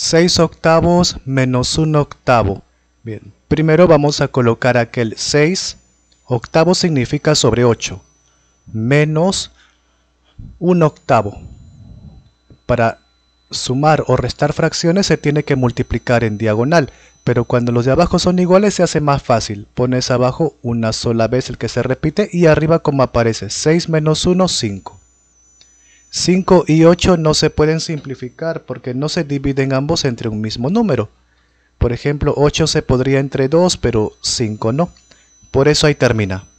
6 octavos menos 1 octavo. Bien, primero vamos a colocar aquel 6. Octavo significa sobre 8. Menos 1 octavo. Para sumar o restar fracciones se tiene que multiplicar en diagonal. Pero cuando los de abajo son iguales se hace más fácil. Pones abajo una sola vez el que se repite y arriba como aparece. 6 menos 1, 5. 5 y 8 no se pueden simplificar porque no se dividen ambos entre un mismo número. Por ejemplo, 8 se podría entre 2, pero 5 no. Por eso ahí termina.